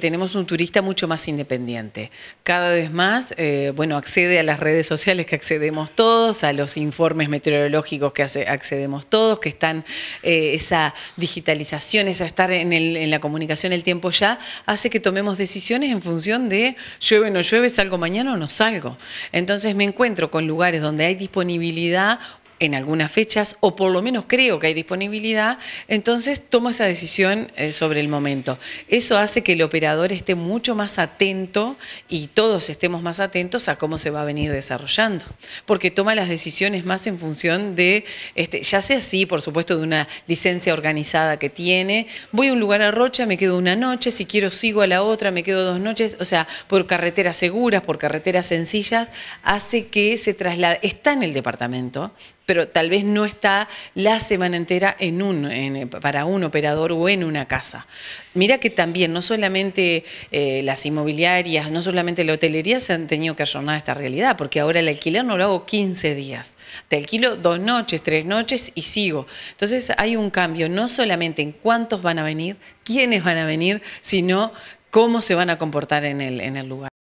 Tenemos un turista mucho más independiente. Cada vez más, eh, bueno, accede a las redes sociales que accedemos todos, a los informes meteorológicos que accedemos todos, que están eh, esa digitalización, esa estar en, la comunicación el tiempo ya, hace que tomemos decisiones en función de llueve o no llueve, salgo mañana o no salgo. Entonces me encuentro con lugares donde hay disponibilidad en algunas fechas, o por lo menos creo que hay disponibilidad, entonces tomo esa decisión eh, sobre el momento. Eso hace que el operador esté mucho más atento y todos estemos más atentos a cómo se va a venir desarrollando, porque toma las decisiones más en función de, este, ya sea así, por supuesto, de una licencia organizada que tiene, voy a un lugar a Rocha, me quedo una noche, si quiero sigo a la otra, me quedo dos noches, o sea, por carreteras seguras, por carreteras sencillas, hace que se traslade, está en el departamento, pero tal vez no está la semana entera para un operador o en una casa. Mira que también no solamente eh, las inmobiliarias, no solamente la hotelería se han tenido que ayornar a esta realidad, porque ahora el alquiler no lo hago 15 días, te alquilo dos noches, tres noches y sigo. Entonces hay un cambio, no solamente en cuántos van a venir, quiénes van a venir, sino cómo se van a comportar en el lugar.